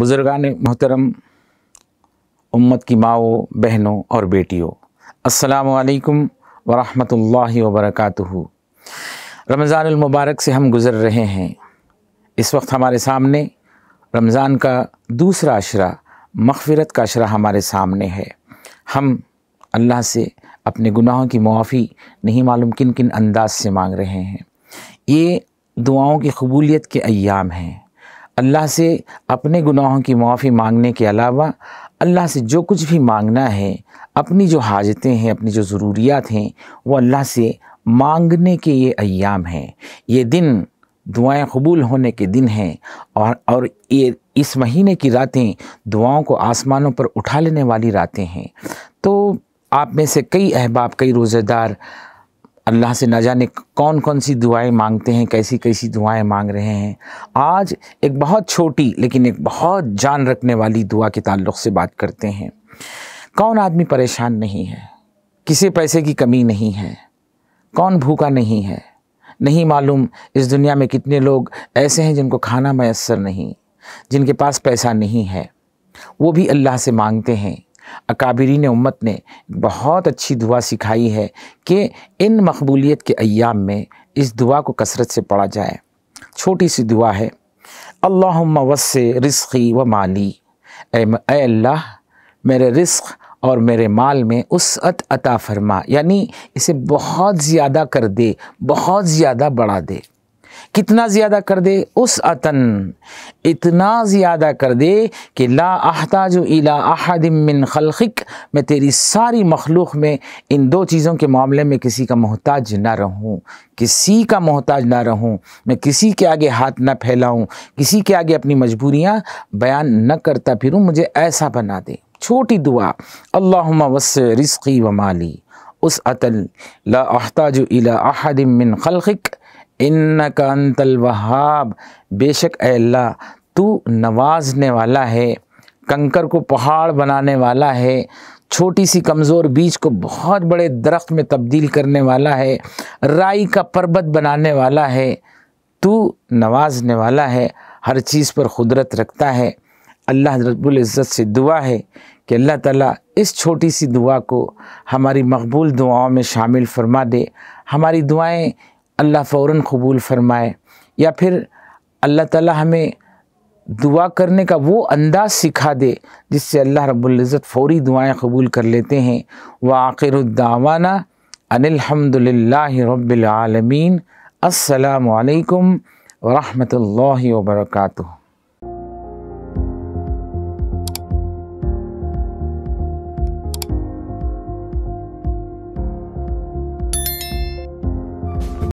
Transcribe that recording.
बुज़ुर्गान मोहतरम उम्मत की माओ बहनों और बेटियों अस्सलाम वरहमतुल्लाहि वरक रमज़ान मुबारक से हम गुज़र रहे हैं इस वक्त हमारे सामने रमज़ान का दूसरा अशरा मगफ़रत का अशरा हमारे सामने है हम अल्लाह से अपने गुनाहों की मुआफ़ी नहीं मालूम किन किन अंदाज से मांग रहे हैं ये दुआओं की कबूलियत के अयाम हैं अल्लाह से अपने गुनाहों की मुआफ़ी मांगने के अलावा अल्लाह से जो कुछ भी मांगना है अपनी जो हाजतें हैं अपनी जो ज़रूरियात हैं वो अल्लाह से मांगने के ये अयाम हैं ये दिन दुआएं कबूल होने के दिन हैं और और ये इस महीने की रातें दुआओं को आसमानों पर उठा लेने वाली रातें हैं तो आप में से कई अहबाब कई रोज़ेदार अल्लाह से ना जाने कौन कौन सी दुआएं मांगते हैं कैसी कैसी दुआएं मांग रहे हैं आज एक बहुत छोटी लेकिन एक बहुत जान रखने वाली दुआ के ताल्लुक से बात करते हैं कौन आदमी परेशान नहीं है किसी पैसे की कमी नहीं है कौन भूखा नहीं है नहीं मालूम इस दुनिया में कितने लोग ऐसे हैं जिनको खाना मैसर नहीं जिनके पास पैसा नहीं है वो भी अल्लाह से मांगते हैं अकाबरीन उम्मत ने बहुत अच्छी दुआ सिखाई है कि इन मकबूलीत के अयाम में इस दुआ को कसरत से पढ़ा जाए छोटी सी दुआ है अल्लाह वस् रिस्की व माली अल्लाह मेरे रिस्क और मेरे माल में अत अता फरमा यानी इसे बहुत ज़्यादा कर दे बहुत ज़्यादा बढ़ा दे कितना ज़्यादा कर दे उस अतन इतना ज़्यादा कर दे कि ला अहताज इला अहदमिन खलखिक मैं तेरी सारी मखलूक में इन दो चीज़ों के मामले में किसी का मोहताज ना रहूँ किसी का मोहताज ना रहूँ मैं किसी के आगे हाथ ना फैलाऊँ किसी के आगे अपनी मजबूरियाँ बयान न करता फिरूँ मुझे ऐसा बना दे छोटी दुआ अल्लाह वस रिस्की व माली उस अतल ला अहताज इला अहदमिन खलखिक इन्नकांतल वहाब बेशक अल्लाह तू नवाजने वाला है कंकर को पहाड़ बनाने वाला है छोटी सी कमज़ोर बीज को बहुत बड़े दरख्त में तब्दील करने वाला है राई का पर्वत बनाने वाला है तू नवाजने वाला है हर चीज़ पर कुदरत रखता है अल्लाह इज़्ज़त से दुआ है कि अल्लाह ताला इस छोटी सी दुआ को हमारी मकबूल दुआओं में शामिल फरमा दे हमारी दुआएं अल्लाह फ़ौर कबूल फरमाए या फिर अल्लाह ताला हमें दुआ करने का वो अंदाज़ सिखा दे जिससे अल्लाह रब्ज़त फ़ौरी दुआएं कबूल कर लेते हैं व आखिरदावाना अनिलहमदिल्ला रबालमीन असलकम वरहमल वर्का